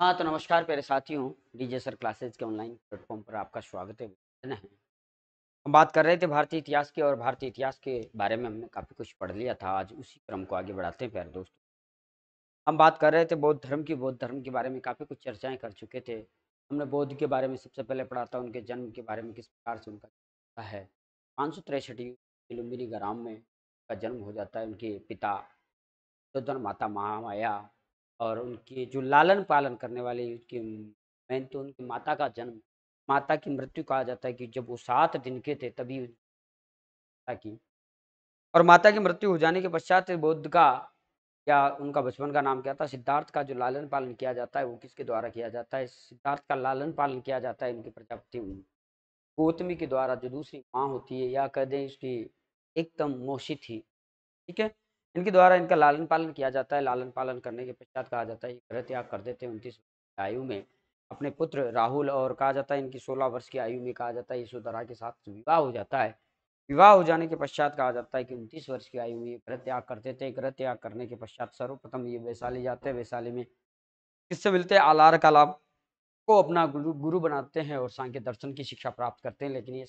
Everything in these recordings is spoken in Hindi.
हाँ तो नमस्कार प्यारे साथियों डीजे सर क्लासेज के ऑनलाइन प्लेटफॉर्म पर आपका स्वागत है हम बात कर रहे थे भारतीय इतिहास के और भारतीय इतिहास के बारे में हमने काफ़ी कुछ पढ़ लिया था आज उसी क्रम को आगे बढ़ाते हैं प्यारे दोस्तों हम बात कर रहे थे बौद्ध धर्म की बौद्ध धर्म के बारे में काफ़ी कुछ चर्चाएँ कर चुके थे हमने बौद्ध के बारे में सबसे पहले पढ़ा था उनके जन्म के बारे में किस प्रकार से उनका है पाँच सौ तिरसठ लुम्बिनी ग्राम में उनका जन्म हो जाता है उनके पिता माता महामाया और उनके जो लालन पालन करने वाले उनके मैन तो उनकी माता का जन्म माता की मृत्यु कहा जाता है कि जब वो सात दिन के थे तभी ताकि और माता की मृत्यु हो जाने के पश्चात बुद्ध का या उनका बचपन का नाम क्या था सिद्धार्थ का जो लालन पालन किया जाता है वो किसके द्वारा किया जाता है सिद्धार्थ का लालन पालन किया जाता है इनके प्रजापति गौतमी के द्वारा जो दूसरी माँ होती है या कह दें उसकी एकदम मौसी थी ठीक है इनके द्वारा इनका लालन पालन किया जाता है लालन पालन करने के पश्चात कहा जाता है ये गृह त्याग कर देते हैं उनतीस आयु में अपने पुत्र राहुल और कहा जाता है इनकी सोलह वर्ष की आयु में कहा जाता है यशोधरा के साथ विवाह हो जाता है विवाह हो जाने के पश्चात कहा जाता है कि उनतीस वर्ष की आयु में ये गृह त्याग करते थे गृह त्याग करने के पश्चात सर्वप्रथम ये वैशाली जाते हैं वैशाली में किससे मिलते हैं आलार कलाब को अपना गुरु गुरु बनाते हैं और सांख्य दर्शन की शिक्षा प्राप्त करते हैं लेकिन ये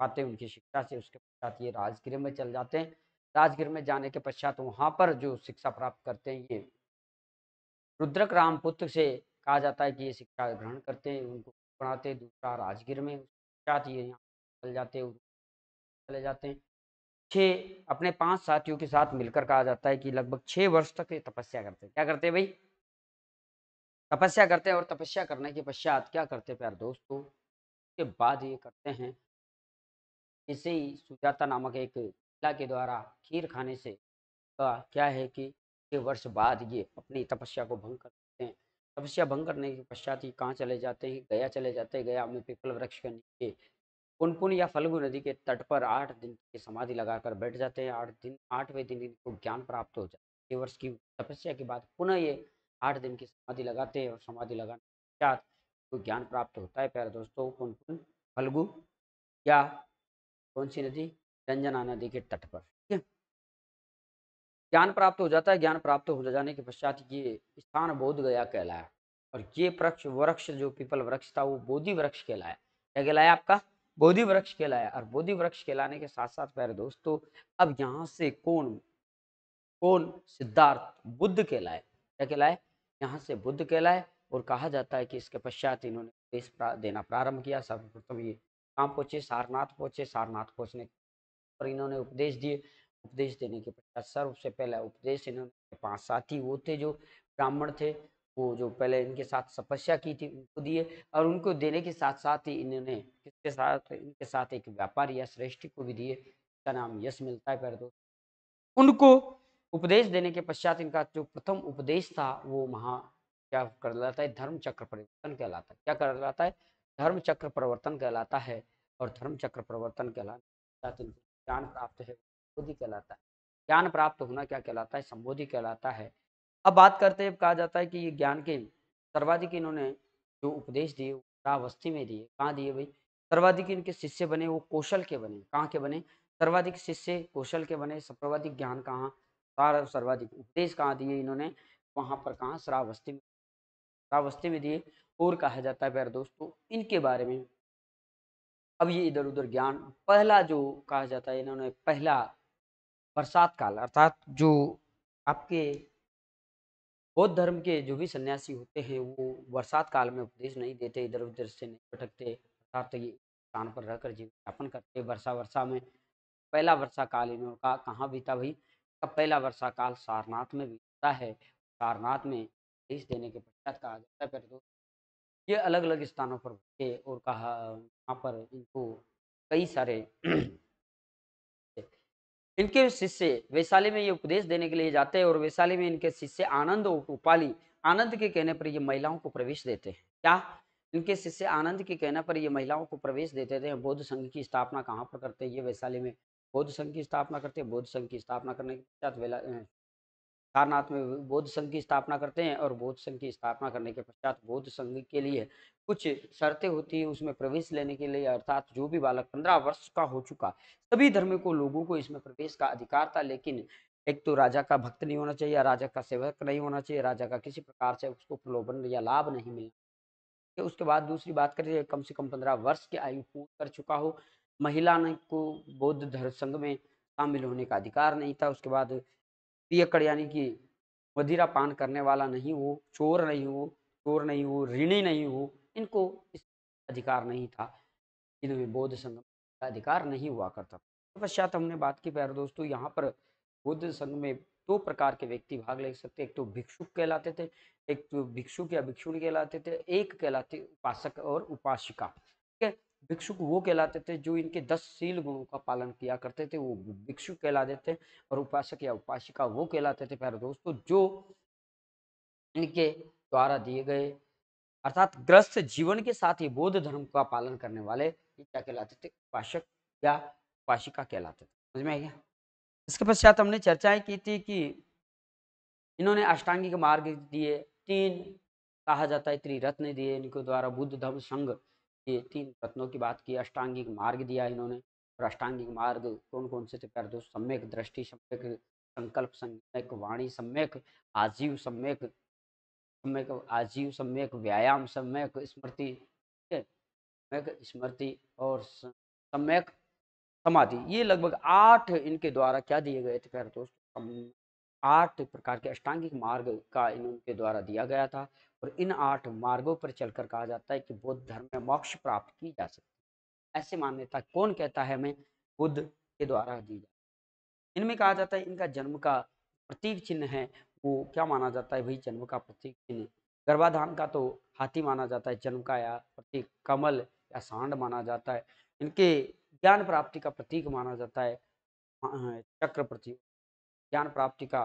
पाते उनकी शिक्षा से उसके पश्चात ये राजगृह में चल जाते हैं राजगीर में जाने के पश्चात वहाँ पर जो शिक्षा प्राप्त करते हैं ये रुद्रक राम पुत्र से कहा जाता है कि ये शिक्षा ग्रहण करते हैं उनको पढ़ाते दूसरा राजगीर में पश्चात ये यहाँ चले जाते चले जाते हैं छः अपने पांच साथियों के साथ मिलकर कहा जाता है कि लगभग छः वर्ष तक ये तपस्या करते हैं क्या करते हैं भाई तपस्या करते हैं और तपस्या करने के पश्चात क्या करते हैं प्यार दोस्तों उसके बाद ये करते हैं इसे ही सुजाता नामक एक महिला के द्वारा खीर खाने से का क्या है कि वर्ष बाद ये अपनी तपस्या को भंग करते हैं तपस्या भंग करने के पश्चात ही कहाँ चले जाते हैं गया चले जाते हैं गया में पिपल वृक्ष के नीचे पुनपुन या फलगु नदी के तट पर आठ दिन की समाधि लगाकर बैठ जाते हैं आठ दिन आठवें दिन इनको ज्ञान प्राप्त हो जाता है वर्ष की तपस्या के बाद पुनः ये आठ दिन की समाधि लगाते हैं और समाधि लगाने के पश्चात इनको ज्ञान प्राप्त होता है प्यारे दोस्तों पुनपुन फलगु या कौन सी नदी रंजना नदी के तट पर ठीक है ज्ञान प्राप्त हो जाता है ज्ञान प्राप्त हो जाने के पश्चात ये स्थान बोध गया कहलाया और ये वृक्ष वृक्ष जो पीपल वृक्ष था वो बोधि वृक्ष कहलाया क्या कहलाया आपका बोधि वृक्ष कहलाया और बोधि वृक्ष कहलाने के साथ साथ प्यारे दोस्तों अब यहाँ से कौन कौन सिद्धार्थ बुद्ध कहलाए क्या कहलाए यहाँ से बुद्ध कहलाए और कहा जाता है कि इसके पश्चात इन्होंने देश प्रा, देना प्रारंभ किया सर्वप्रथम ये कहाँ पहुँचे सारनाथ पहुँचे सारनाथ पहुँचने के पर इन्होंने उपदेश दिए उपदेश देने के पश्चात सबसे पहला उपदेश इन्होंने पांच साथी वो थे जो ब्राह्मण थे वो जो पहले इनके साथ तपस्या की थी उनको दिए और उनको देने के साथ साथ ही इन्होंने किसके साथ इनके साथ एक व्यापारी या श्रेष्ठ को भी दिए जिसका नाम यश मिलता है कर दो उनको उपदेश देने के पश्चात इनका जो प्रथम उपदेश था वो महा क्या कहलाता है धर्म चक्र परिवर्तन कहलाता है क्या कहलाता है धर्म चक्र परिवर्तन कहलाता है और धर्म चक्र परिवर्तन कहलाता ज्ञान प्राप्त है संबोधि कहलाता है ज्ञान प्राप्त होना क्या कहलाता है संबोधि कहलाता है अब बात करते हैं कहा जाता है कि ये ज्ञान के सर्वाधिक इन्होंने जो उपदेश दिए वस्ती में दिए कहाँ दिए भाई सर्वाधिक इनके शिष्य बने वो कौशल के बने कहाँ के बने सर्वाधिक शिष्य कौशल के बने सर्वाधिक ज्ञान कहाँ सारा सर्वाधिक उपदेश कहाँ दिए इन्होंने वहाँ पर कहाँ श्रावस्ती में श्रावस्ती में दिए और कहा जाता है प्यार दोस्तों इनके बारे में अब ये इधर उधर ज्ञान पहला जो कहा जाता है इन्होंने पहला बरसात काल अर्थात जो आपके बौद्ध धर्म के जो भी सन्यासी होते हैं वो बरसात काल में उपदेश नहीं देते इधर उधर से नहीं भटकते अर्थात ये स्थान पर रहकर जीवन यापन करते वर्षा वर्षा में पहला वर्षा काल का कहाँ बीता भाई का पहला वर्षा काल सारनाथ में बीतता है सारनाथ में देश देने के पश्चात कहा जाता है तो ये अलग अलग स्थानों पर भटके और कहा वहाँ पर इनको कई सारे इनके शिष्य वैशाली में ये उपदेश देने के लिए जाते हैं और वैशाली में इनके शिष्य आनंद उपाली आनंद के कहने पर ये महिलाओं को प्रवेश देते हैं क्या इनके शिष्य आनंद के कहने पर ये महिलाओं को प्रवेश देते थे बौद्ध संघ की स्थापना कहाँ पर करते हैं ये वैशाली में बौद्ध संघ की स्थापना करते हैं बौद्ध संघ की स्थापना करने के पश्चात सारनाथ में बौद्ध संघ की स्थापना करते हैं और बौद्ध संघ की स्थापना करने के पश्चात बौद्ध संघ के लिए कुछ शर्तें होती है उसमें प्रवेश लेने के लिए अर्थात जो भी बालक पंद्रह वर्ष का हो चुका सभी धर्म को लोगों को इसमें प्रवेश का अधिकार था लेकिन एक तो राजा का भक्त नहीं होना चाहिए राजा का सेवक नहीं होना चाहिए राजा का किसी प्रकार से उसको प्रलोभन या लाभ नहीं मिलना उसके बाद दूसरी बात करें कम से कम पंद्रह वर्ष की आयु पूर्ण कर चुका हो महिला को बौद्ध धर्म संघ में शामिल होने का अधिकार नहीं था उसके बाद पियकड़ यानी कि वधीरा पान करने वाला नहीं हो चोर नहीं हो चोर नहीं हो ऋणी नहीं हो इनको इस अधिकार नहीं था इनमें बौद्ध संघ का अधिकार नहीं हुआ करता पश्चात हमने बात की प्यारे दोस्तों यहाँ पर बौद्ध संघ में दो प्रकार के व्यक्ति भाग ले सकते एक तो भिक्षुक कहलाते थे एक तो भिक्षुक या भिक्षुण कहलाते थे एक कहलाते उपासक और उपासिका भिक्षुक वो कहलाते थे जो इनके दस सील गुणों का पालन किया करते थे वो भिक्षुक कहलाते थे और उपासक या उपासिका वो कहलाते थे प्यारे दोस्तों जो इनके द्वारा दिए गए अर्थात ग्रस्त जीवन के साथ ही बौद्ध धर्म का पालन करने वाले ये क्या कहलाते थे उपासक या उपासिका कहलाते थे समझ में आ गया इसके पश्चात हमने चर्चाएं की थी कि इन्होंने अष्टांगिक मार्ग दिए तीन कहा जाता है त्रिरत्न दिए इनके द्वारा बुद्ध धर्म संघ ये तीन रत्नों की बात की अष्टांगिक मार्ग दिया इन्होंने और अष्टांगिक मार्ग कौन कौन से थे प्यार दोस्त सम्यक दृष्टि सम्यक संकल्प सम्यक वाणी सम्यक आजीव सम्यक सम्यक आजीव सम्यक व्यायाम सम्यक स्मृति सम्यक स्मृति और सम्यक समाधि ये लगभग आठ इनके द्वारा क्या दिए गए थे प्यार दोस्त आठ प्रकार के अष्टांगिक मार्ग का इनके द्वारा दिया गया था और इन आठ मार्गों पर चलकर कहा जाता है कि बुद्ध धर्म में मोक्ष प्राप्त की जा सकती ऐसे मान्यता कौन कहता है हमें बुद्ध के द्वारा दी जाती इनमें कहा जाता है इनका जन्म का प्रतीक चिन्ह है वो क्या माना जाता है भाई जन्म का प्रतीक चिन्ह गर्भाधान का तो हाथी माना जाता है जन्म का या प्रतीक कमल या सांड माना जाता है इनके ज्ञान प्राप्ति का प्रतीक माना जाता है चक्र प्रतीक ज्ञान प्राप्ति का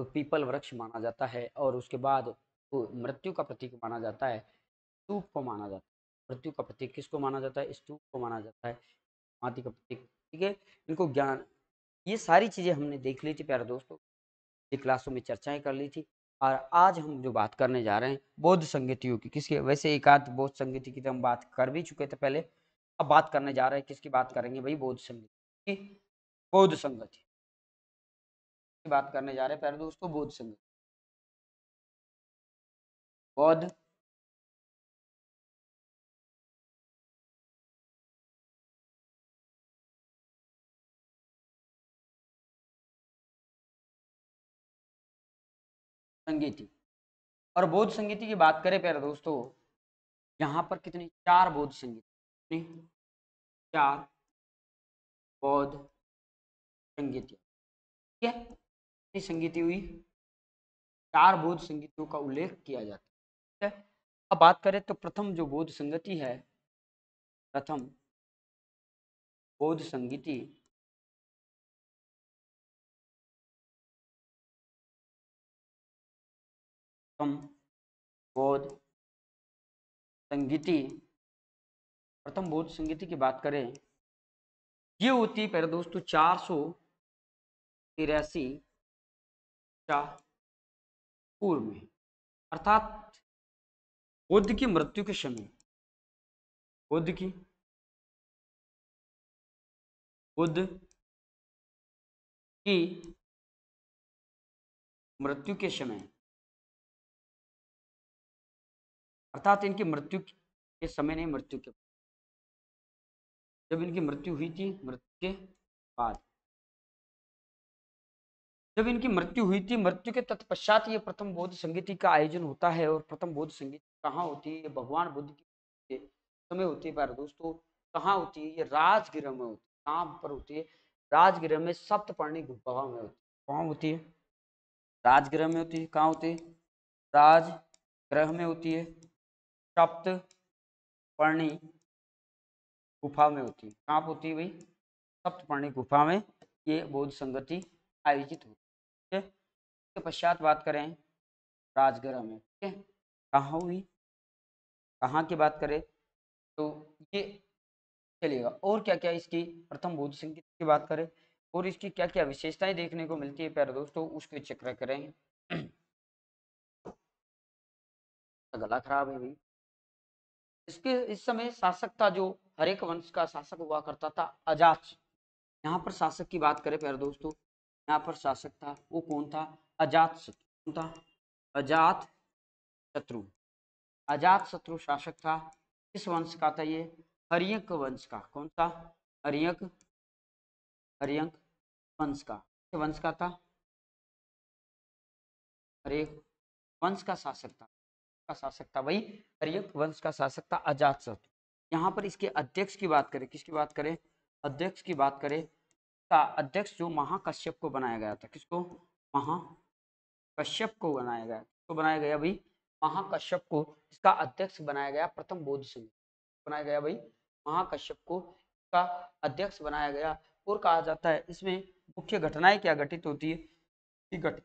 तो पीपल वृक्ष माना जाता है और उसके बाद तो मृत्यु का प्रतीक माना जाता है स्तूप को माना जाता है मृत्यु का प्रतीक किसको माना जाता है स्तूप को माना जाता है माति का प्रतीक ठीक है इनको ज्ञान ये सारी चीज़ें हमने देख ली थी प्यारे दोस्तों ये क्लासों में चर्चाएं कर ली थी और आज हम जो बात करने जा रहे हैं बौद्ध संगतियों की किसके वैसे एकाध बौद्ध संगति की तो हम बात कर भी चुके थे पहले अब बात करने जा रहे हैं किसकी बात करेंगे भाई बौद्ध संगति बौद्ध संगति की बात करने जा रहे हैं पहले दोस्तों बौद्ध संघ बौद्ध संगीति और बौद्ध संगीति की बात करें प्यारे दोस्तों यहां पर कितनी चार बौद्ध संगीत चार बौद्ध संगीत ठीक है संगीति हुई चार बोध संगीतों का उल्लेख किया जाता है अब बात करें तो प्रथम जो बोध संगति है प्रथम बोध संगीति प्रथम बोध संगीति प्रथम बोध संगीति की बात करें ये होती है पहले दोस्तों चार सौ तिरासी पूर्व में अर्थात बुद्ध की मृत्यु के समय बुद्ध की बुद्ध की मृत्यु के समय अर्थात इनकी मृत्यु के समय नहीं मृत्यु के जब इनकी मृत्यु हुई थी मृत्यु के बाद जब इनकी मृत्यु हुई थी मृत्यु के तत्पश्चात ये प्रथम बौद्ध संगीति का आयोजन होता है और प्रथम बौद्ध संगीति कहाँ होती है भगवान बुद्ध की समय होती है प्यारे दोस्तों कहाँ होती है ये राजगृह में होती है कहाँ पर होती है राजगृह में सप्तपर्णी गुफा में होती है कहाँ होती है राजगृह में होती है कहाँ होती है राजगृह में होती है सप्तपर्णी गुफा में होती है कहाँ पर होती है भाई सप्तपर्णी गुफा में ये बौद्ध संगति आयोजित हुई ठीक है इसके पश्चात बात करें राजगढ़ में ठीक है कहाँ हुई कहाँ की बात करें तो ये चलेगा और क्या क्या इसकी प्रथम बोध संगीत की बात करें और इसकी क्या क्या विशेषताएं देखने को मिलती है प्यारे दोस्तों उसके चक्र करें गला खराब है भाई इसके इस समय शासक था जो हरेक वंश का शासक हुआ करता था अजात यहाँ पर शासक की बात करें प्यारे दोस्तों यहाँ पर शासक था वो कौन था अजात शत्रु था अजात शत्रु अजात शत्रु शासक था किस वंश का था ये हरियंक वंश का कौन था हरियंक हरियंक वंश का वंश का था अरे वंश का शासक था का शासक था वही हरियंक वंश का शासक था अजात शत्रु यहाँ पर इसके अध्यक्ष की बात करें किसकी बात करें अध्यक्ष की बात करें का अध्यक्ष जो महाकश्यप को बनाया गया था किसको महाकश्यप को बनाया गया किसको बनाया गया भाई महाकश्यप को इसका अध्यक्ष बनाया गया प्रथम बोध सिंह बनाया गया भाई महाकश्यप को का अध्यक्ष बनाया गया और कहा जाता है इसमें मुख्य घटनाएं क्या घटित होती है घट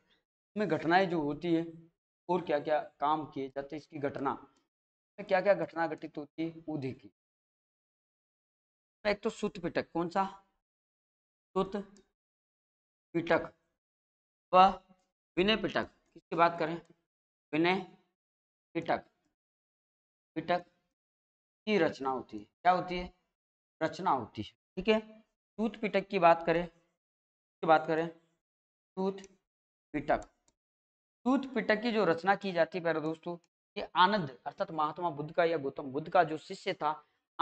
में घटनाएं जो होती है और क्या क्या काम किए जाते हैं इसकी घटना में क्या क्या घटना घटित होती है वो देखिए एक तो सूत पिटक कौन सा पिटक व विनय पिटक किसकी बात करें विनय पिटक पिटक की रचना होती है क्या होती है रचना होती है ठीक है सूत पिटक की बात करें की बात करें सूत पिटक सूत पिटक की जो रचना की जाती है पहले दोस्तों ये आनंद अर्थात महात्मा बुद्ध का या गौतम बुद्ध का जो शिष्य था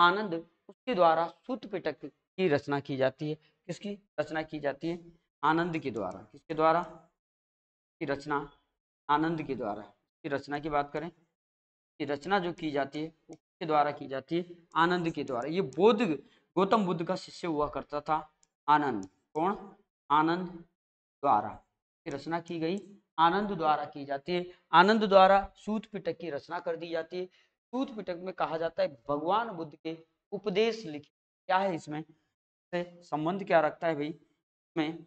आनंद उसके द्वारा सूत पिटक की रचना की जाती है किसकी रचना की जाती है आनंद के द्वारा किसके द्वारा की रचना आनंद के द्वारा की रचना की बात करें की रचना जो की जाती है वो किसके द्वारा की जाती है आनंद के द्वारा ये बोध गौतम बुद्ध का शिष्य हुआ करता था आनंद कौन आनंद द्वारा की रचना की गई आनंद द्वारा की जाती है आनंद द्वारा सूत पिटक की रचना कर दी जाती है सूत पिटक में कहा जाता है भगवान बुद्ध के उपदेश लिखे क्या है इसमें से संबंध क्या रखता है भाई में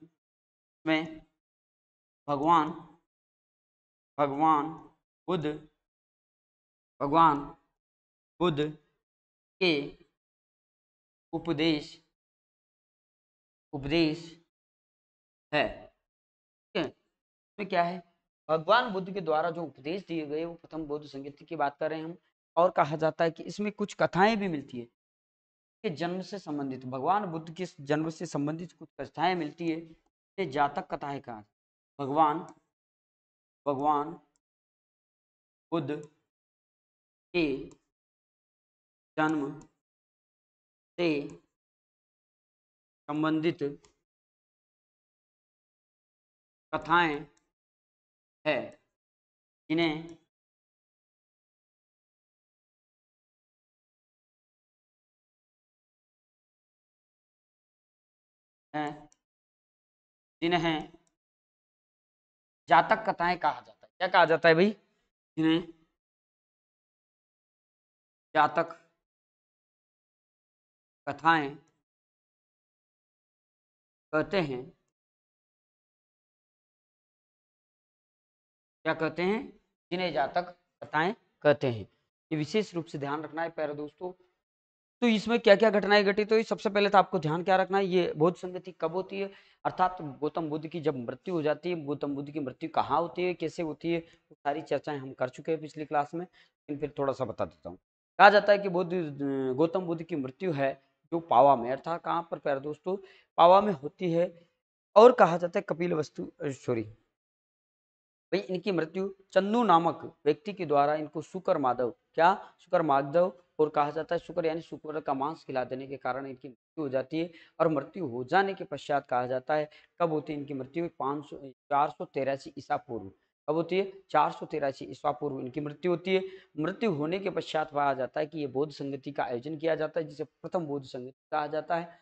में भगवान भगवान बुद्ध भगवान बुद्ध के उपदेश उपदेश है ठीक है इसमें क्या है भगवान बुद्ध के द्वारा जो उपदेश दिए गए वो प्रथम बौद्ध संगीत की बात कर रहे हैं हम और कहा जाता है कि इसमें कुछ कथाएं भी मिलती है के जन्म से संबंधित भगवान बुद्ध के जन्म से संबंधित कुछ कथाएं मिलती है ये जातक कथाएं कहा भगवान भगवान बुद्ध के जन्म से संबंधित कथाएं है जिन्हें जिन्हें जातक कथाएं कहा जाता है क्या कहा जाता है भाई जिन्हें जातक कथाएं कहते हैं क्या कहते हैं जिन्हें जातक कथाएं कहते हैं ये विशेष रूप से ध्यान रखना है प्यारे दोस्तों तो इसमें क्या क्या घटनाएं घटी तो सबसे पहले तो आपको ध्यान क्या रखना है ये बोध संगति कब होती है अर्थात गौतम बुद्ध की जब मृत्यु हो जाती है गौतम बुद्ध की मृत्यु कहाँ होती है कैसे होती है सारी चर्चाएं हम कर चुके हैं पिछली क्लास में लेकिन फिर थोड़ा सा बता देता हूँ कहा जाता है कि बुद्ध गौतम बुद्ध की मृत्यु है जो पावा में अर्थात कहाँ पर प्यार दोस्तों पावा में होती है और कहा जाता है कपिल वस्तु सॉरी भाई इनकी मृत्यु चंदू नामक व्यक्ति के द्वारा इनको सुकर माधव क्या सुकर माधव और कहा जाता है शुक्र यानी शुक्र का मांस खिला देने के कारण इनकी मृत्यु हो जाती है और मृत्यु हो जाने के पश्चात कहा जाता है कब होती है इनकी मृत्यु पाँच सौ चार सौ तेरासी ईसा पूर्व कब होती है चार सौ तेरासी ईस्वा पूर्व इनकी मृत्यु होती है मृत्यु होने के पश्चात पाया जाता है कि ये बौद्ध संगति का आयोजन किया जाता है जिसे प्रथम बौद्ध संगति कहा जाता है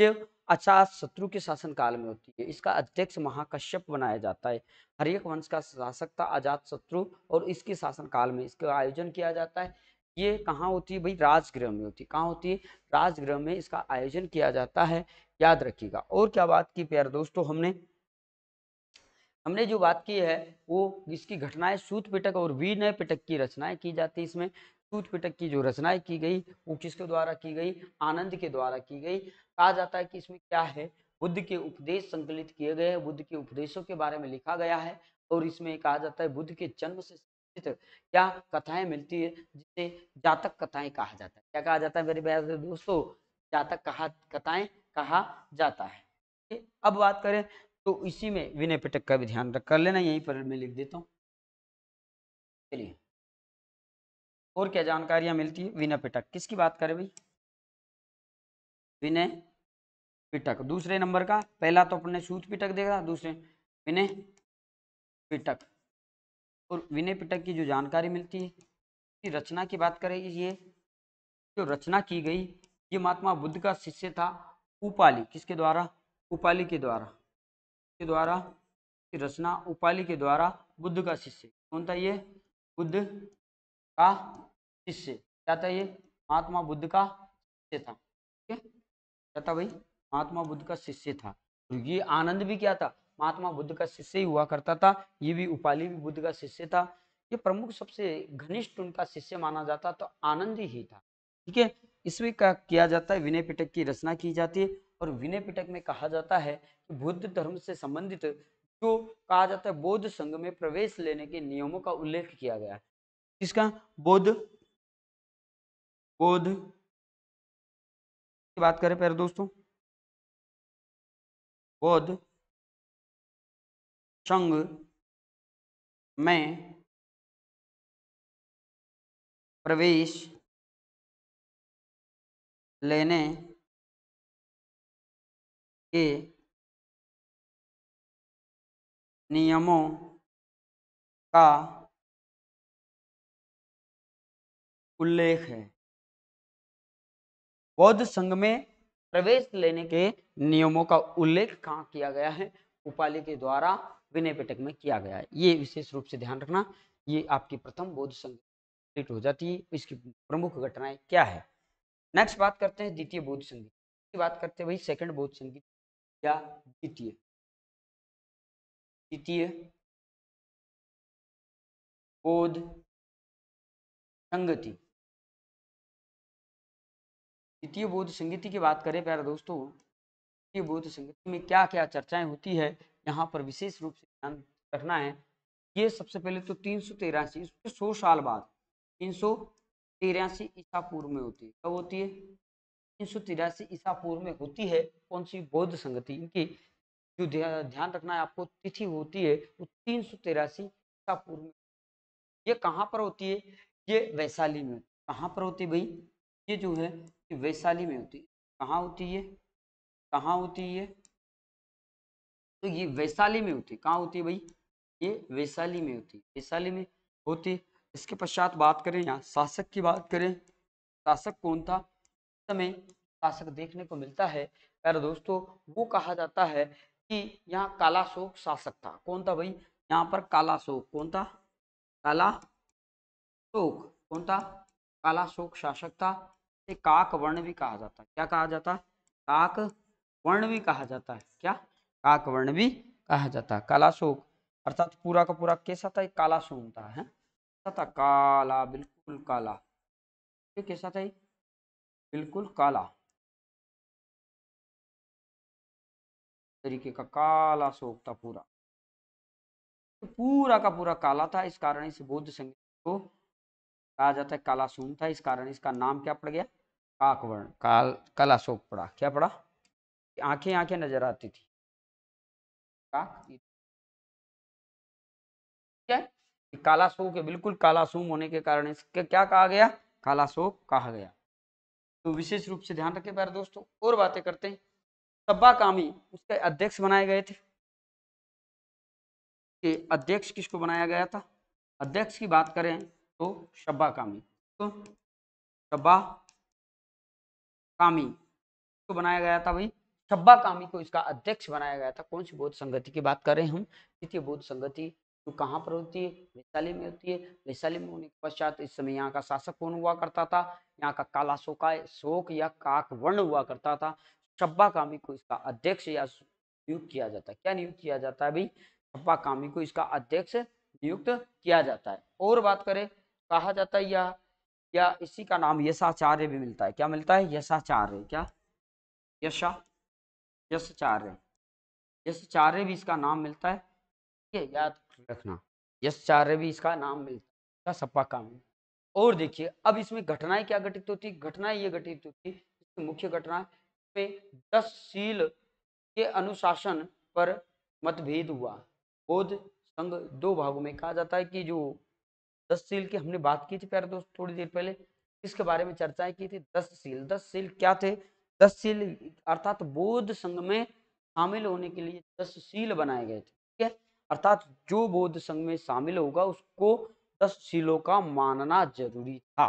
ये अच्छा शत्रु के शासन काल में होती है इसका अध्यक्ष महाकश्यप बनाया जाता है हरियक वंश का शासक था अजात शत्रु और इसके शासन काल में इसका आयोजन किया जाता है ये कहाँ होती है भाई राजगृह में होती है कहाँ होती है राजगृह में इसका आयोजन किया जाता है याद रखिएगा और क्या बात की प्यार दोस्तों हमने हमने जो बात की है वो इसकी घटनाएं सूत पिटक और विनय पिटक की रचनाएं की जाती है इसमें सूत पिटक की जो रचनाएं की गई वो किसके द्वारा की गई आनंद के द्वारा की गई कहा जाता है कि इसमें क्या है बुद्ध के उपदेश संकलित किए गए हैं बुद्ध के उपदेशों के बारे में लिखा गया है और इसमें कहा जाता है बुद्ध के जन्म से क्या कथाएं मिलती है जिसे जातक कथाएं कहा जाता है क्या कहा जाता है मेरे प्यारे दोस्तों जातक कहा कथाएं कहा जाता है अब बात करें तो इसी में विनय पिटक का भी ध्यान रख कर लेना यहीं पर मैं लिख देता हूँ चलिए और क्या जानकारियां मिलती है विनय पिटक किसकी बात करें भाई विनय पिटक दूसरे नंबर का पहला तो अपने सूत पिटक देखा दूसरे विनय पिटक और विनय पिटक की जो जानकारी मिलती है रचना की बात करें ये जो रचना की गई ये महात्मा बुद्ध का शिष्य था उपाली किसके द्वारा उपाली के द्वारा के द्वारा रचना उपाली के द्वारा बुद्ध का शिष्य कौन था ये बुद्ध का शिष्य क्या था ये महात्मा बुद्ध का शिष्य था क्या था भाई महात्मा बुद्ध का शिष्य था तो ये आनंद भी क्या था महात्मा बुद्ध का शिष्य ही हुआ करता था ये भी उपाली भी बुद्ध का शिष्य था ये प्रमुख सबसे घनिष्ठ उनका शिष्य माना जाता तो आनंद ही था ठीक है इसमें क्या किया जाता है विनय पिटक की रचना की जाती है और विनय पिटक में कहा जाता है कि बुद्ध धर्म से संबंधित जो कहा जाता है बौद्ध संघ में प्रवेश लेने के नियमों का उल्लेख किया गया है इसका बौद्ध बौद्ध की बात करें प्यारे दोस्तों बौद्ध संग में प्रवेश लेने के नियमों का उल्लेख है बौद्ध संघ में प्रवेश लेने के नियमों का उल्लेख कहाँ किया गया है उपाली के द्वारा विनय पिटक में किया गया है ये विशेष रूप से ध्यान रखना ये आपकी प्रथम बौद्ध संधि हो जाती है इसकी प्रमुख घटनाएं क्या है नेक्स्ट बात करते हैं द्वितीय बौद्ध संधि की बात करते हैं भाई सेकंड बौद्ध संधि या द्वितीय द्वितीय बौद्ध संगति द्वितीय बौद्ध संगति की बात करें प्यारे दोस्तों द्वितीय बौद्ध संगति में क्या क्या चर्चाएं होती है यहाँ पर विशेष रूप से ध्यान रखना है ये सबसे पहले तो तीन सौ तेरासी सौ साल बाद तीन सौ तिरासी ईसा पूर्व में होती है कब होती है तीन सौ तिरासी ईसा पूर्व में होती है कौन सी बौद्ध संगति इनकी जो ध्यान रखना है आपको तिथि होती है वो तीन सौ तिरासी ईसा पूर्व में ये कहाँ पर होती है ये वैशाली में कहाँ पर होती है भाई ये जो है वैशाली में होती है कहाँ होती है कहाँ होती है तो ये वैशाली में होती कहाँ होती है भाई ये वैशाली में होती वैशाली में होती इसके पश्चात बात करें यहाँ शासक की बात करें शासक कौन था समय शासक देखने को मिलता है अरे दोस्तों वो कहा जाता है कि यहाँ कालाशोक शासक था कौन था भाई यहाँ पर कालाशोक कौन था काला शोक कौन था कालाशोक शासक था काक वर्ण भी कहा जाता है क्या कहा जाता है काक वर्ण भी कहा जाता है क्या काकवर्ण भी कहा जाता है शोक अर्थात पूरा का पूरा कैसा था काला सोम था है था काला बिल्कुल काला कैसा था बिल्कुल काला तरीके का काला शोक था पूरा तो पूरा का पूरा काला था इस कारण इस बौद्ध संगीत को कहा जाता है काला सोन था इस कारण इसका नाम क्या पड़ गया काकवर्ण काल काला शोक पड़ा क्या पड़ा आंखें आंखें नजर आती थी का है काला शोक है बिल्कुल काला सूम होने के कारण इसके क्या कहा गया काला शोक कहा गया तो विशेष रूप से ध्यान रखें प्यारे दोस्तों और बातें करते हैं सब्बा कामी उसके अध्यक्ष बनाए गए थे कि अध्यक्ष किसको बनाया गया था अध्यक्ष की बात करें तो शब्बा कामी तो शब्बा कामी को बनाया गया था भाई छब्बा कामी को इसका अध्यक्ष बनाया गया था कौन सी बौद्ध संगति की बात कर रहे हैं हम द्वितीय बौद्ध संगति जो तो कहाँ पर होती है वैशाली में होती है वैशाली में होने के पश्चात इस समय यहाँ का शासक कौन हुआ करता था यहाँ का काला शोका शोक या काक वर्ण हुआ करता था छब्बा कामी को इसका अध्यक्ष या नियुक्त किया जाता है क्या नियुक्त किया जाता है भाई छब्बा कामी को इसका अध्यक्ष नियुक्त किया जाता है और बात करें कहा जाता है या या इसी का नाम यशाचार्य भी मिलता है क्या मिलता है यशाचार्य क्या यशा यशार्य यशार्य भी इसका नाम मिलता है ठीक है याद रखना यशार्य भी इसका नाम मिलता है सपा काम और देखिए अब इसमें घटनाएं क्या घटित होती घटनाएं ये घटित होती इसकी मुख्य घटना में दस शील के अनुशासन पर मतभेद हुआ बौद्ध संघ दो भागों में कहा जाता है कि जो दस शील की हमने बात की थी प्यारे दोस्त थोड़ी देर पहले इसके बारे में चर्चाएं की थी दस शील दस शील क्या थे दस अर्थात बौद्ध संघ में शामिल होने के लिए दस शील बनाए गए थे ठीक है अर्थात जो बौद्ध संघ में शामिल होगा उसको दस सीलों का मानना जरूरी था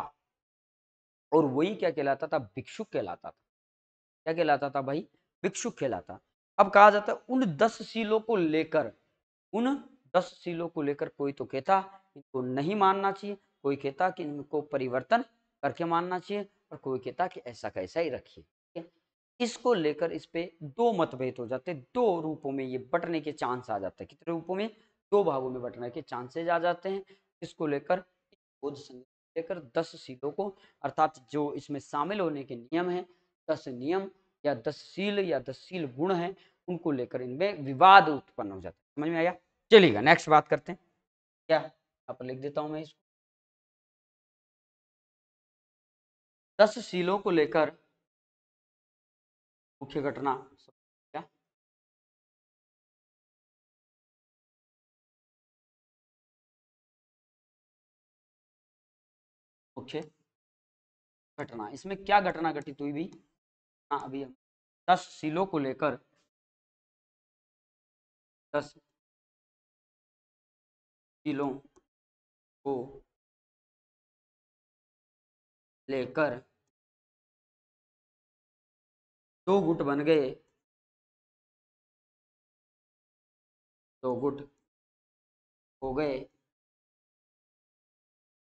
और वही क्या कहलाता था भिक्षु कहलाता था क्या कहलाता था भाई भिक्षु कहलाता अब कहा जाता है उन दस शीलों को लेकर उन दस शीलों को लेकर कोई तो कहता इनको नहीं मानना चाहिए कोई कहता कि इनको परिवर्तन करके मानना चाहिए और कोई कहता कि ऐसा कैसा ही रखिए इसको लेकर इस पर दो मतभेद हो जाते हैं दो रूपों में ये बटने के चांस आ जाते हैं कितने रूपों में दो भागों में बटने के चांसेज आ जाते हैं इसको लेकर लेकर दस सीलों को अर्थात जो इसमें शामिल होने के नियम हैं दस नियम या दस सील या दस सील गुण हैं उनको लेकर इनमें विवाद उत्पन्न हो जाता है समझ में आया चलिएगा नेक्स्ट बात करते हैं क्या आप लिख देता हूं मैं इसको दस सीलों को लेकर मुख्य घटना क्या मुख्य घटना इसमें क्या घटना घटित हुई भी हाँ अभी हम दस सिलों को लेकर दस सिलों को लेकर दो गुट बन गए दो गुट हो गए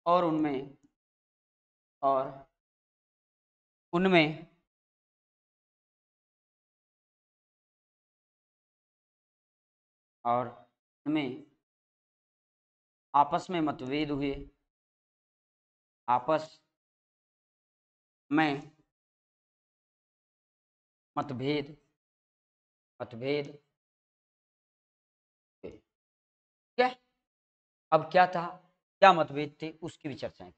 और उनमें और उनमें और उनमें आपस में मतभेद हुए आपस में मतभेद मतभेद क्या अब क्या था क्या मतभेद थे उसकी भी चर्चाएं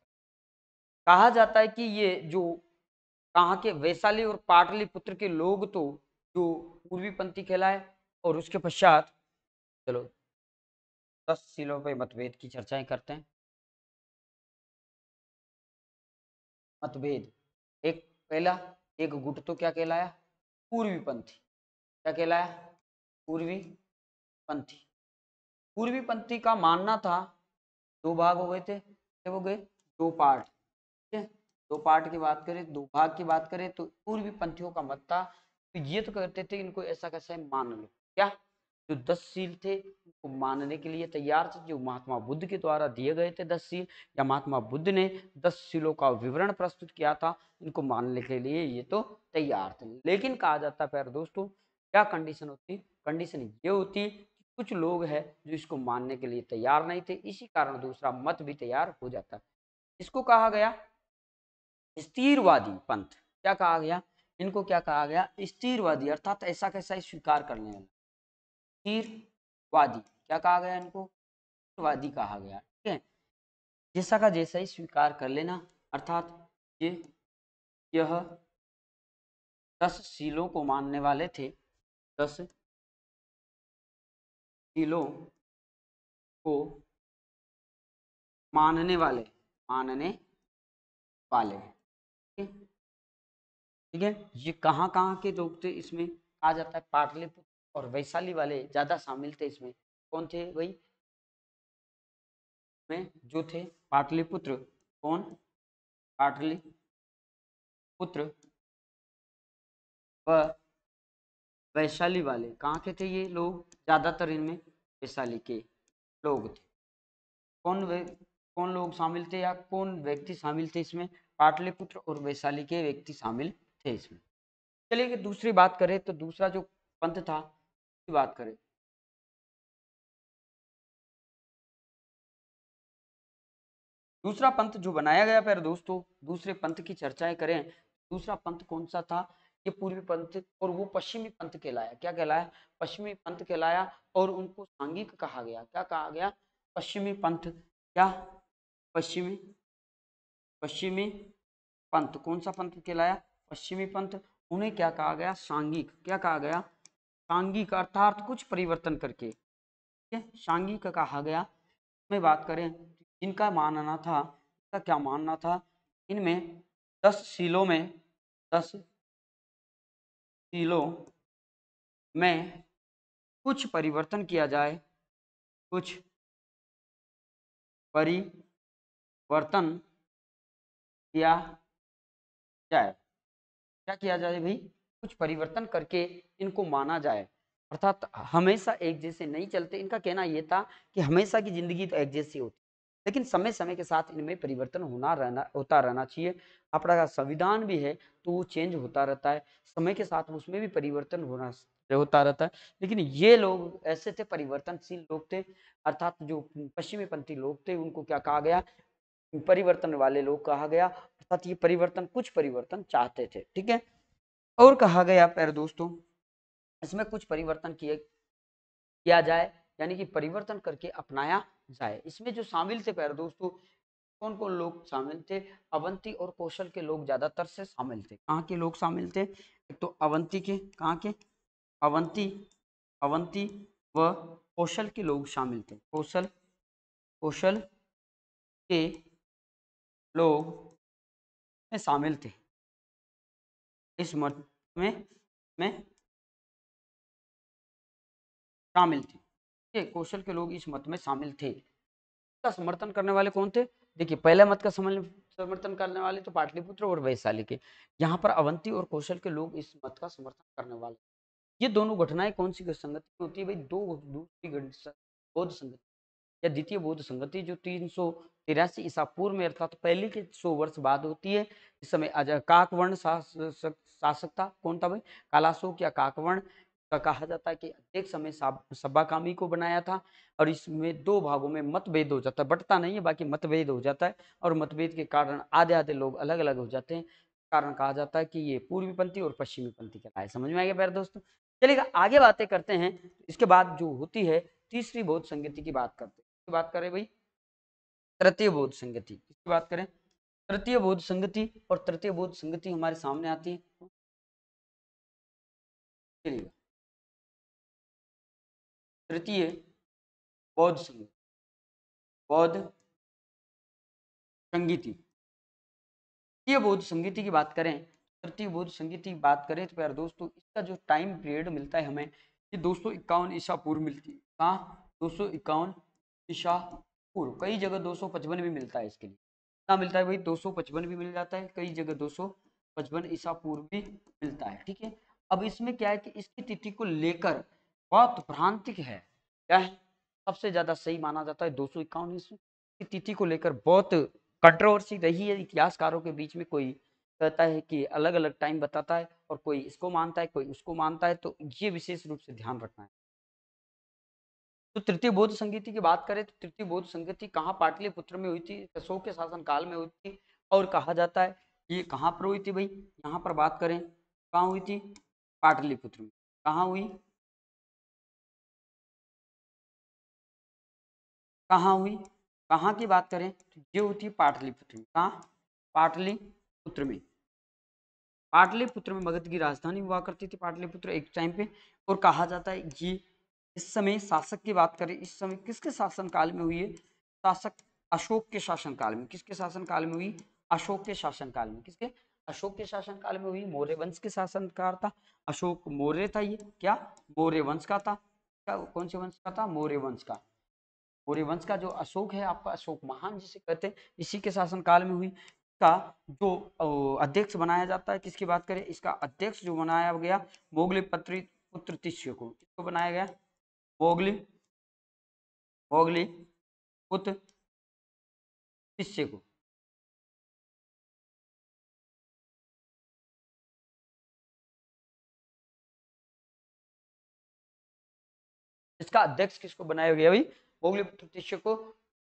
कहा जाता है कि ये जो कहाँ के वैशाली और पाटलिपुत्र के लोग तो जो पूर्वी पंथी कहलाए और उसके पश्चात चलो दस सिलों पे मतभेद की चर्चाएं करते हैं मतभेद एक पहला एक गुट तो क्या कहलाया पूर्वी पंथी क्या कहलाया पूर्वी पंथी पूर्वी पंथी का मानना था दो भाग हो गए थे क्या हो गए दो पार्ट ठीक है दो पार्ट की बात करें दो भाग की बात करें तो पूर्वी पंथियों का मत था तो ये तो कहते थे इनको ऐसा कैसा है मान लो क्या जो दस सील थे उनको मानने के लिए तैयार थे जो महात्मा बुद्ध के द्वारा दिए गए थे दस सील या महात्मा बुद्ध ने दस सीलों का विवरण प्रस्तुत किया था इनको मानने के लिए ये तो तैयार थे लेकिन कहा जाता है दोस्तों क्या कंडीशन होती कंडीशन ये होती कि कुछ लोग हैं जो इसको मानने के लिए तैयार नहीं थे इसी कारण दूसरा मत भी तैयार हो जाता इसको कहा गया स्थिरवादी पंथ क्या कहा गया इनको क्या कहा गया स्थिरवादी अर्थात ऐसा कैसा स्वीकार करने वाला खीरवादी क्या कहा गया इनको खीरवादी कहा गया ठीक है जैसा का जैसा ही स्वीकार कर लेना अर्थात ये यह दस शीलों को मानने वाले थे दस शीलों को मानने वाले मानने वाले ठीक है ये कहाँ कहाँ के लोग थे इसमें आ जाता है पाटलिपुत्र और वैशाली वाले ज़्यादा शामिल थे इसमें कौन थे भाई में जो थे पाटलिपुत्र कौन पाटलिपुत्र व वैशाली वाले कहाँ के थे ये लोग ज़्यादातर इनमें वैशाली के लोग थे कौन वे कौन लोग शामिल थे या कौन व्यक्ति शामिल थे इसमें पाटलिपुत्र और वैशाली के व्यक्ति शामिल थे इसमें चलिए दूसरी बात करें तो दूसरा जो पंथ था की बात करें दूसरा पंथ जो बनाया गया पर दोस्तों दूसरे पंथ की चर्चाएं करें दूसरा पंथ कौन सा था ये पूर्वी पंथ और वो पश्चिमी पंथ कहलाया क्या कहलाया पश्चिमी पंथ कहलाया और उनको सांगिक कहा गया क्या कहा गया पश्चिमी पंथ क्या पश्चिमी पश्चिमी पंथ कौन सा पंथ कहलाया पश्चिमी पंथ उन्हें क्या कहा गया सांगिक क्या कहा गया सांगी का अर्थात कुछ परिवर्तन करके ठीक है सांगी का कहा गया मैं बात करें इनका मानना था इनका क्या मानना था इनमें दस शीलों में दस शीलों में कुछ परिवर्तन किया जाए कुछ परिवर्तन किया जाए क्या किया जाए भाई कुछ परिवर्तन करके इनको माना जाए अर्थात हमेशा एक जैसे नहीं चलते इनका कहना यह था कि हमेशा की जिंदगी तो एक जैसी होती लेकिन समय समय के साथ इनमें परिवर्तन होना रहना होता रहना चाहिए अपना संविधान भी है तो वो चेंज होता रहता है समय के साथ उसमें भी परिवर्तन होना होता रहता है लेकिन ये लोग ऐसे थे परिवर्तनशील लोग थे अर्थात जो पश्चिमी पंथी लोग थे उनको क्या कहा गया परिवर्तन वाले लोग कहा गया अर्थात ये परिवर्तन कुछ परिवर्तन चाहते थे ठीक है और कहा गया पैर दोस्तों इसमें कुछ परिवर्तन किए किया जाए यानी कि परिवर्तन करके अपनाया जाए इसमें जो शामिल थे पैर दोस्तों कौन कौन लोग शामिल थे अवंती और कौशल के लोग ज्यादातर से शामिल थे कहाँ के लोग शामिल थे एक तो अवंती के कहाँ के अवंती अवंती व कौशल के लोग शामिल थे कौशल कौशल के लोग में शामिल थे इस मत में में शामिल थे ये कौशल के लोग इस मत में शामिल थे का समर्थन करने वाले कौन थे देखिए पहले मत का समर्थन करने वाले तो पाटलिपुत्र और वैशाली के यहाँ पर अवंती और कौशल के लोग इस मत का समर्थन करने वाले ये दोनों घटनाएं कौन सी संगति होती है भाई दो दूसरी बौद्ध संगति या द्वितीय बौद्ध संगति जो तीन सौ तिरासी ईसा पूर्व में अर्थात पहले के सौ वर्ष बाद होती है इस समय काकवर्ण शासक शासक था कौन था भाई कालाशोक या काकवर्ण का कहा जाता है कि एक समय कामी को बनाया था और इसमें दो भागों में मतभेद हो जाता है बटता नहीं है बाकी मतभेद हो जाता है और मतभेद के कारण आधे आधे लोग अलग अलग हो जाते हैं कारण कहा जाता है कि ये पूर्वी पंथी और पश्चिमी पंथी है समझ में आएगा प्यार प्यारे दोस्तों चलिएगा आगे बातें करते हैं इसके बाद जो होती है तीसरी बौद्ध संगति की बात करते हैं बात करें भाई तृतीय बोध संगति किसकी बात करें तृतीय बोध संगति और तृतीय बोध संगति हमारे सामने आती है तृतीय बौद्ध बौद्ध संगीति तृतीय बोध संगीति की बात करें तृतीय बोध संगीति की बात करें तो यार दोस्तों इसका जो टाइम पीरियड मिलता है हमें ये दोस्तों इक्यावन ईसा पूर्व मिलती है कहा दो सौ इक्यावन ईसा पूर्व कई जगह 255 भी मिलता है इसके लिए कितना मिलता है भाई 255 भी मिल जाता है कई जगह 255 ईसा पूर्व भी मिलता है ठीक है अब इसमें क्या है कि इसकी तिथि को लेकर बहुत भ्रांतिक है क्या है सबसे ज्यादा सही माना जाता है दो सौ इसकी तिथि को लेकर बहुत कंट्रोवर्सी रही है इतिहासकारों के बीच में कोई कहता है कि अलग अलग टाइम बताता है और कोई इसको मानता है कोई उसको मानता है तो ये विशेष रूप से ध्यान रखना है तो तृतीय बौद्ध संगीति की बात करें तो तृतीय बौद्ध संगीति कहाँ पाटलिपुत्र में हुई थी अशोक के काल में हुई थी और कहा जाता है ये कहाँ पर हुई थी भाई यहाँ पर बात करें कहाँ हुई थी पाटलिपुत्र में कहाँ हुई कहाँ हुई कहाँ की बात करें तो ये हुई थी पाटलिपुत्र में कहा पाटलिपुत्र में पाटलिपुत्र में मगध की राजधानी हुआ करती थी पाटलिपुत्र एक टाइम पे और कहा जाता है ये इस समय शासक की बात करें इस समय किसके शासनकाल में हुई है शासक अशोक के शासनकाल में किसके शासनकाल में हुई अशोक के शासनकाल में किसके अशोक के शासनकाल में हुई मौर्य वंश के शासनकार था अशोक मौर्य था ये क्या मौर्य वंश का था कौन से वंश का था मौर्य वंश का मौर्य वंश का जो अशोक है आपका अशोक महान जिसे कहते हैं इसी के शासनकाल में हुई का जो अध्यक्ष बनाया जाता है किसकी बात करें इसका अध्यक्ष जो बनाया गया मोगली पत्री पुत्र तिष्य को किसको बनाया गया मोगली मोगली पुत शिष्य को इसका अध्यक्ष किसको बनाया गया भाई मोगली पुत्र शिष्य को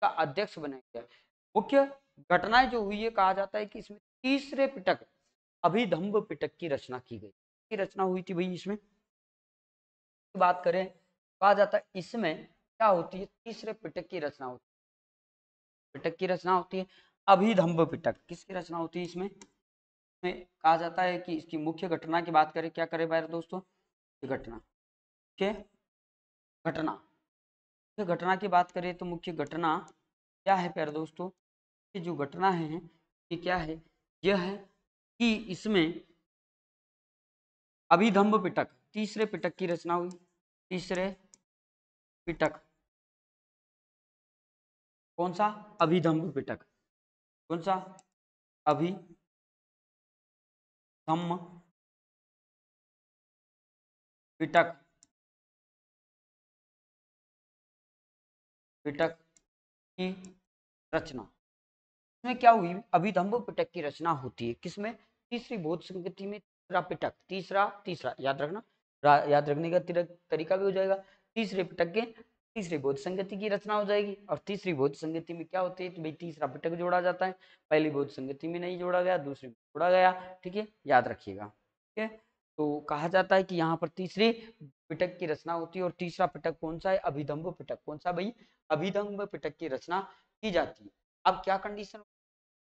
का अध्यक्ष बनाया गया मुख्य घटनाएं जो हुई है कहा जाता है कि इसमें तीसरे पिटक अभिधम्ब पिटक की रचना की गई की रचना हुई थी भाई इसमें बात करें कहा जाता है इसमें क्या होती है तीसरे पिटक की रचना होती है पिटक की रचना होती है अभिधम्ब पिटक किसकी रचना होती है इसमें में कहा जाता है कि इसकी मुख्य घटना की बात करें क्या करें भाई दोस्तों घटना ठीक है घटना मुख्य घटना की बात करें तो मुख्य घटना क्या है प्यारे दोस्तों कि जो घटना है ये क्या है यह है कि इसमें अभिधम्ब पिटक तीसरे पिटक की रचना हुई तीसरे पिटक कौन सा अभिधम्भ पिटक कौन सा अभी धम्म पिटक पिटक की रचना इसमें क्या हुई अभिधम्ब पिटक की रचना होती है किसमें तीसरी बोध संगति में तीसरा पिटक तीसरा तीसरा याद रखना याद रखने का तरीका भी हो जाएगा तीसरे पिटक के तीसरे बोध संगति की रचना हो जाएगी और तीसरी बोध संगति में क्या होती है तो भाई तीसरा पिटक जोड़ा जाता है पहली बोध संगति में नहीं जोड़ा गया दूसरी में जोड़ा गया ठीक है याद रखिएगा ठीक है तो कहा जाता है कि यहाँ पर तीसरे पिटक की रचना होती है और तीसरा पिटक कौन सा है अभिधम्ब पिटक कौन सा भाई अभिधम्ब पिटक की रचना की जाती है अब क्या कंडीशन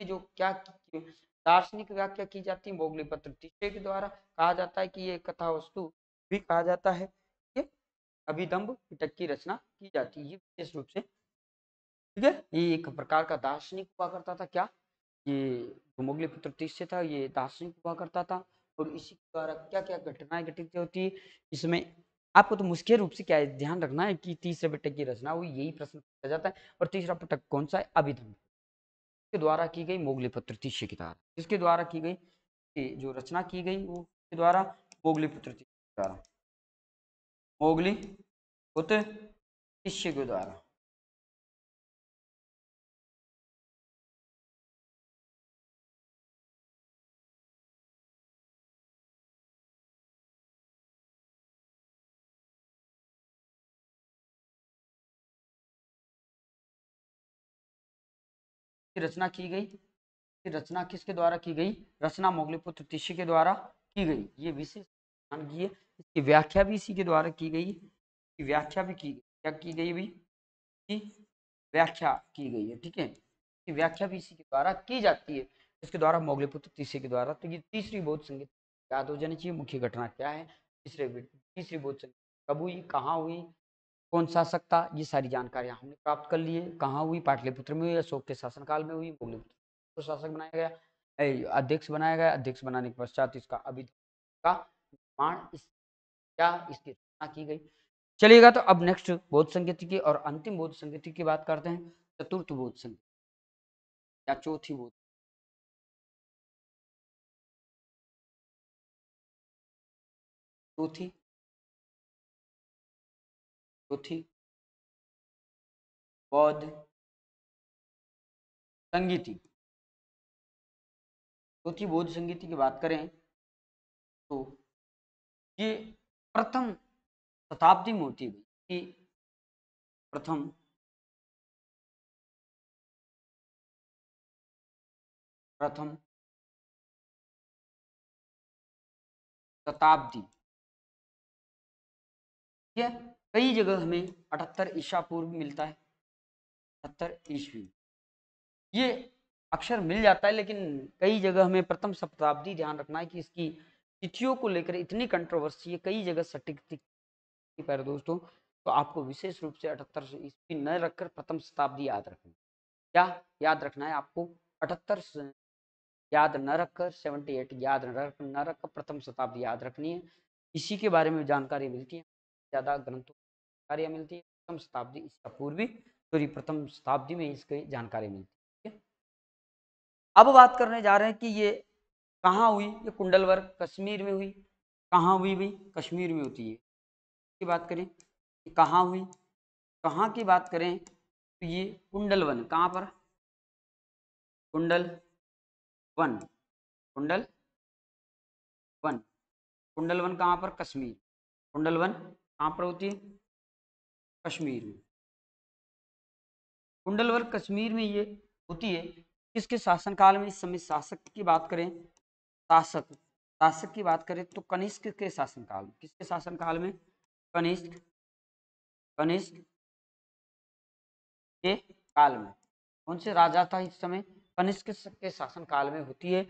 जो क्या दार्शनिक व्याख्या की जाती है मोगली पत्र तीसरे के द्वारा कहा जाता है कि ये कथा वस्तु भी कहा जाता है अभिदम्ब पिटक की रचना की जाती है विशेष रूप से ठीक है ये एक प्रकार का दार्शनिक हुआ करता था क्या ये जो मुगल पुत्र से था ये दार्शनिक हुआ करता था और इसी के द्वारा क्या क्या घटनाएं घटित होती है इसमें आपको तो मुश्किल रूप से क्या है ध्यान रखना है कि तीसरे पिटक की रचना हुई यही प्रश्न पूछा जाता है और तीसरा पिटक कौन सा है अभिदम्ब के द्वारा की गई मोगली पुत्र तीसरे की द्वारा जिसके द्वारा की गई जो रचना की गई वो द्वारा मोगली पुत्र द्वारा मोगली पुत्र शिष्य के द्वारा रचना की गई रचना किसके द्वारा की गई रचना मोगली पुत्र तिष्य के द्वारा की गई ये विशेष बयान की है इसकी व्याख्या भी इसी के द्वारा की गई है व्याख्या भी की गई क्या की गई भाई इसकी व्याख्या की गई है ठीक है इसकी व्याख्या भी इसी के द्वारा की जाती है इसके द्वारा मोगले पुत्र तीसरे के द्वारा तो ये तीसरी बौद्ध संगीत याद हो जानी चाहिए मुख्य घटना क्या है तीसरे तीसरी बौद्ध संगीत कब हुई कहाँ हुई कौन सा सकता ये सारी जानकारियाँ हमने प्राप्त कर ली है कहाँ हुई पाटलिपुत्र में हुई अशोक के शासनकाल में हुई मोगले पुत्र शासक बनाया गया अध्यक्ष बनाया गया अध्यक्ष बनाने के पश्चात इसका अभी का निर्माण इस क्या इसकी रचना की गई चलिएगा तो अब नेक्स्ट बौद्ध संगीति की और अंतिम बौद्ध संगीति की बात करते हैं चतुर्थ बौद्ध संगीति या चौथी बौद्ध चौथी चौथी बौद्ध संगीति चौथी बौद्ध संगीति की बात करें तो ये प्रथम शताब्दी मूर्ति बनी प्रथम प्रथम शताब्दी यह कई जगह हमें अठहत्तर ईसा पूर्व मिलता है अठहत्तर ईस्वी ये अक्षर मिल जाता है लेकिन कई जगह हमें प्रथम शताब्दी ध्यान रखना है कि इसकी तिथियों को लेकर इतनी कंट्रोवर्सी है कई जगह सटीक पर दोस्तों तो आपको विशेष रूप से अठहत्तर ईस्वी न रखकर प्रथम शताब्दी याद रखनी क्या याद रखना है आपको अठहत्तर याद न रखकर सेवेंटी एट याद न रखकर प्रथम शताब्दी याद रखनी है इसी के बारे में जानकारी मिलती है ज़्यादा ग्रंथों जानकारियाँ मिलती है प्रथम शताब्दी इसका पूर्वी सॉरी तो प्रथम शताब्दी में इसकी जानकारी मिलती है अब बात करने जा रहे हैं कि ये कहाँ हुई ये कुंडल वर्ग कश्मीर में हुई कहाँ हुई भाई कश्मीर में होती है की बात करें कहाँ हुई कहाँ की बात करें तो ये कुंडल वन कहाँ पर कुंडल वन कुंडल वन कुंडल वन कहाँ पर कश्मीर कुंडल वन कहाँ पर होती है कश्मीर में कुंडल वन कश्मीर में ये होती है किसके शासनकाल में इस समय शासक की बात करें शासक शासक की बात करें तो कनिष्क के शासनकाल किसके शासनकाल में कनिष्क कनिष्क के काल में कौन से राजा था इस समय कनिष्क के शासनकाल में होती है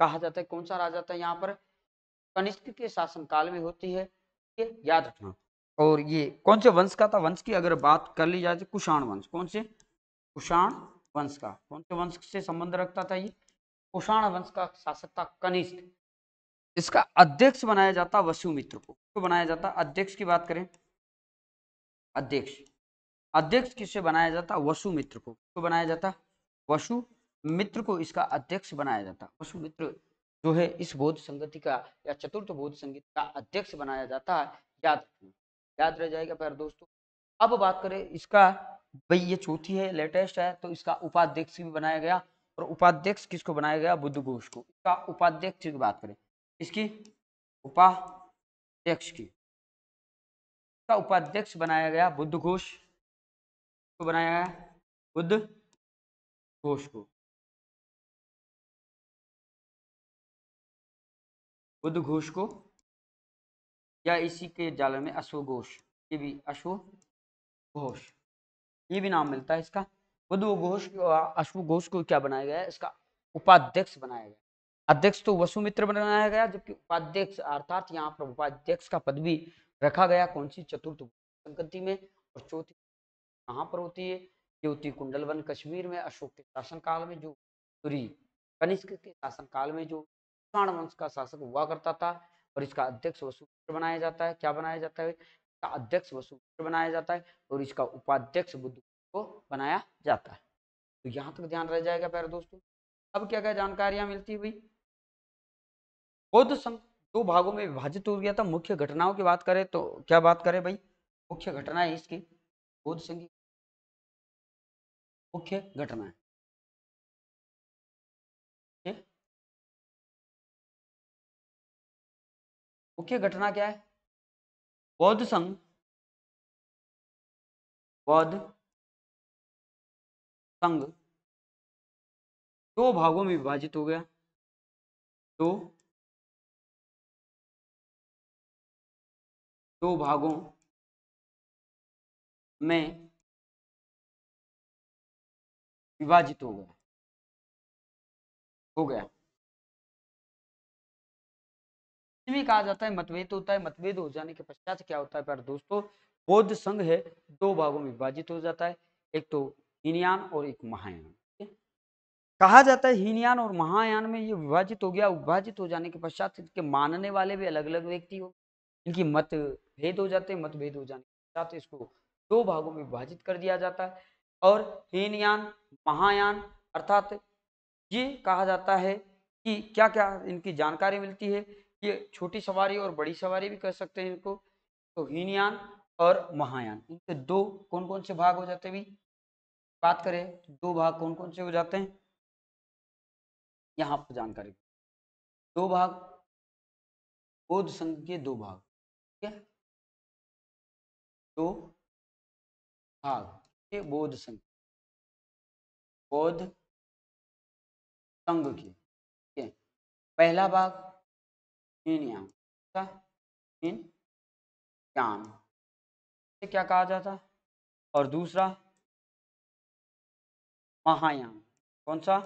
कहा जाता है कौन सा राजा था यहाँ पर कनिष्क के शासनकाल में होती है ये याद रखना और ये कौन से वंश का था वंश की अगर बात कर ली जाए तो कुषाण वंश कौन से कुषाण वंश का कौन से वंश से संबंध रखता था ये कुषाण वंश का शासक था कनिष्ठ इसका अध्यक्ष बनाया जाता वसुमित्र को तो बनाया जाता अध्यक्ष की बात करें अध्यक्ष अध्यक्ष किसे बनाया जाता वसुमित्र को तो बनाया जाता वसु मित्र को इसका अध्यक्ष बनाया जाता वसुमित्र जो है इस बोध संगति का या चतुर्थ बोध संगीत का अध्यक्ष बनाया जाता है याद याद रह जाएगा प्यार दोस्तों अब बात करें इसका भाई ये चौथी है लेटेस्ट है तो इसका उपाध्यक्ष भी बनाया गया और उपाध्यक्ष किसको बनाया गया बुद्ध घोष को इसका उपाध्यक्ष की बात करें इसकी उपाध्यक्ष की इसका उपाध्यक्ष बनाया गया बुद्ध घोष को बनाया गया बुद्ध घोष को बुद्ध घोष को या इसी के जाल में अश्व घोष ये भी अश्व घोष ये भी नाम मिलता है इसका वधु घोष अश्व घोष को क्या बनाया गया इसका उपाध्यक्ष बनाया गया अध्यक्ष तो वसुमित्र बनाया गया जबकि उपाध्यक्ष अर्थात यहाँ पर उपाध्यक्ष का पद भी रखा गया कौन सी चतुर्थ संकति में और चौथी कहाँ पर होती है ये होती कुंडलवन कश्मीर में अशोक के शासन काल में जो सूरी कनिष्क के शासन काल में जो कुषाण वंश का शासक हुआ करता था और इसका अध्यक्ष वसुमित्र बनाया जाता है क्या बनाया जाता है इसका अध्यक्ष वसुमित्र बनाया जाता है और इसका उपाध्यक्ष बुद्ध को बनाया जाता है तो यहाँ तक ध्यान रह जाएगा प्यारे दोस्तों अब क्या क्या जानकारियां मिलती हुई बौद्ध संघ दो भागों में विभाजित हो गया था मुख्य घटनाओं की बात करें तो क्या बात करें भाई मुख्य घटना है इसकी बौद्ध संघ मुख्य घटना है मुख्य घटना क्या है बौद्ध संघ बौद्ध संघ दो भागों में विभाजित हो गया दो दो भागों में विभाजित हो गया हो गया इसमें कहा जाता है मतभेद होता है मतभेद हो जाने के पश्चात क्या होता है पर दोस्तों बौद्ध संघ है दो भागों में विभाजित हो जाता है एक तो हीनयान और एक महायान कहा जाता है हीनयान और महायान में ये विभाजित हो गया विभाजित हो जाने के पश्चात इनके मानने वाले भी अलग अलग व्यक्ति हो इनकी मत भेद हो जाते हैं मतभेद हो जाने के पश्चात इसको दो भागों में विभाजित कर दिया जाता है और हीनयान महायान अर्थात ये कहा जाता है कि क्या क्या इनकी जानकारी मिलती है ये छोटी सवारी और बड़ी सवारी भी कह सकते हैं इनको तो हीनयान और महायान इनके दो कौन कौन से भाग हो जाते हैं बात करें तो दो भाग कौन कौन से हो जाते हैं यहाँ पर जानकारी दो भाग बोध संघ के दो भाग ठीक है दो भाग के बोध संघ बौद्ध संघ के ठीक है पहला भाग इन याम का इन याम क्या कहा जाता और दूसरा महायान कौन सा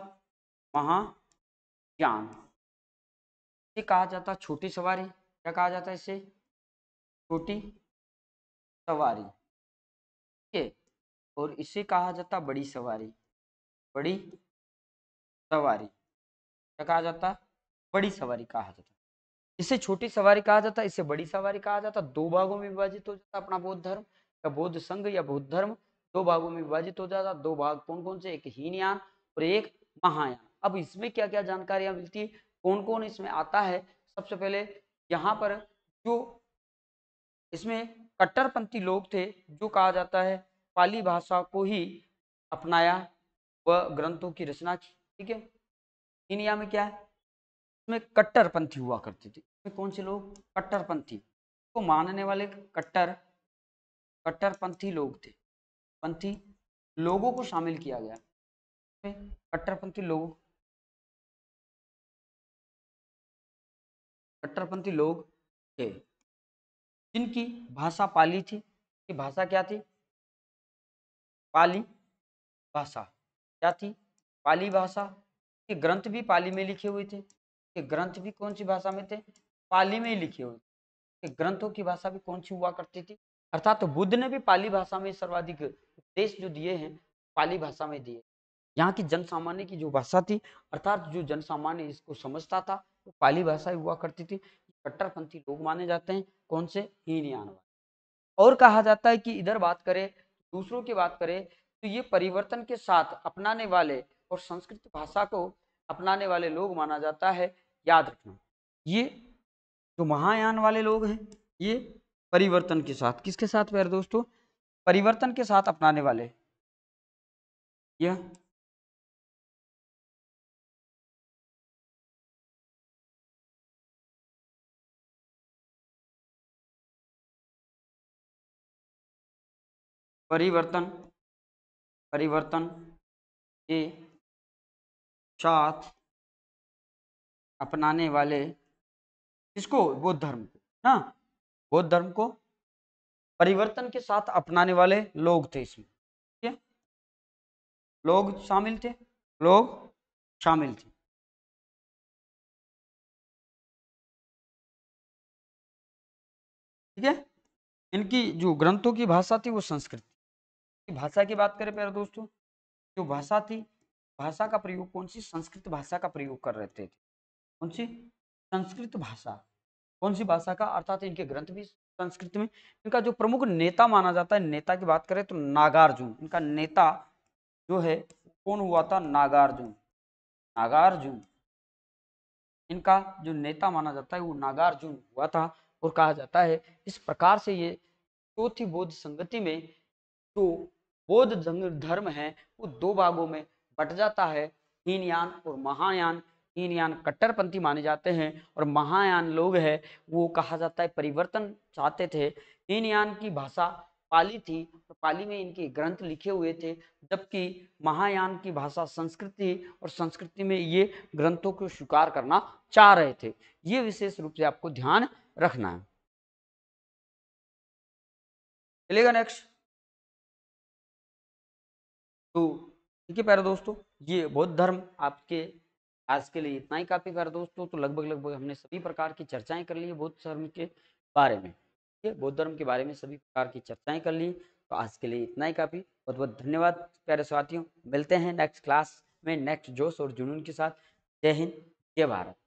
महायान इसे कहा जाता है छोटी सवारी क्या कहा जाता है इसे छोटी सवारी ठीक है और इसे कहा जाता बड़ी सवारी बड़ी सवारी क्या कहा जाता बड़ी सवारी कहा जाता इसे छोटी सवारी कहा जाता है इसे बड़ी सवारी कहा जाता दो भागों में विभाजित हो जाता अपना बौद्ध धर्म या बौद्ध संघ या बौद्ध धर्म दो भागों में विभाजित हो जाता दो भाग कौन कौन से एक हीनयान और एक महायान अब इसमें क्या क्या जानकारियां मिलती है कौन कौन इसमें आता है सबसे पहले यहाँ पर जो इसमें कट्टरपंथी लोग थे जो कहा जाता है पाली भाषा को ही अपनाया व ग्रंथों की रचना की ठीक है हीनया में क्या है इसमें कट्टरपंथी हुआ करते थे इसमें कौन से लोग कट्टरपंथी को मानने वाले कट्टर कट्टरपंथी लोग थे कट्टरपंथी लोगों को शामिल किया गया कट्टरपंथी लोग कट्टरपंथी लोग थे जिनकी भाषा पाली थी कि भाषा क्या थी पाली भाषा क्या थी पाली भाषा के ग्रंथ भी पाली में लिखे हुए थे के ग्रंथ भी कौन सी भाषा में थे पाली में ही लिखे हुए थे ग्रंथों की भाषा भी कौन सी हुआ करती थी अर्थात तो बुद्ध ने भी पाली भाषा में सर्वाधिक उपदेश जो दिए हैं पाली भाषा में दिए यहाँ की जनसामान्य की जो भाषा थी अर्थात जो जनसामान्य इसको समझता था वो पाली भाषा हुआ करती थी कट्टरपंथी लोग माने जाते हैं कौन से हीनयान और कहा जाता है कि इधर बात करें दूसरों की बात करें तो ये परिवर्तन के साथ अपनाने वाले और संस्कृत भाषा को अपनाने वाले लोग माना जाता है याद रखना ये जो महायान वाले लोग हैं ये परिवर्तन के साथ किसके साथ प्यारे दोस्तों परिवर्तन के साथ अपनाने वाले यह परिवर्तन परिवर्तन के साथ अपनाने वाले किसको बौद्ध धर्म को ना हाँ? बौद्ध धर्म को परिवर्तन के साथ अपनाने वाले लोग थे इसमें ठीक है लोग शामिल थे लोग शामिल थे ठीक है इनकी जो ग्रंथों की भाषा थी वो संस्कृत थी भाषा की बात करें प्यारे दोस्तों जो भाषा थी भाषा का प्रयोग कौन सी संस्कृत भाषा का प्रयोग कर रहे थे कौन सी संस्कृत भाषा कौन सी भाषा का अर्थात इनके ग्रंथ भी संस्कृत में इनका जो प्रमुख नेता माना जाता है नेता की बात करें तो नागार्जुन इनका नेता जो है कौन हुआ था नागार्जुन नागार्जुन इनका जो नेता माना जाता है वो नागार्जुन हुआ था और कहा जाता है इस प्रकार से ये चौथी बौद्ध संगति में जो बौद्ध धर्म है वो दो भागों में बट जाता है हीनयान और महायान इन यान कट्टरपंथी माने जाते हैं और महायान लोग है वो कहा जाता है परिवर्तन चाहते थे इन यान की भाषा पाली थी और तो पाली में इनके ग्रंथ लिखे हुए थे जबकि महायान की भाषा संस्कृति और संस्कृति में ये ग्रंथों को स्वीकार करना चाह रहे थे ये विशेष रूप से आपको ध्यान रखना है चलेगा नेक्स्ट तो ठीक है प्यारे दोस्तों ये बौद्ध धर्म आपके आज के लिए इतना ही काफ़ी कर दोस्तों तो लगभग लगभग हमने सभी प्रकार की चर्चाएं कर ली बौद्ध धर्म के बारे में ठीक है बौद्ध धर्म के बारे में सभी प्रकार की चर्चाएं कर ली तो आज के लिए इतना ही काफ़ी बहुत बहुत धन्यवाद प्यारे साथियों मिलते हैं नेक्स्ट क्लास में नेक्स्ट जोश और जुनून के साथ जय हिंद जय भारत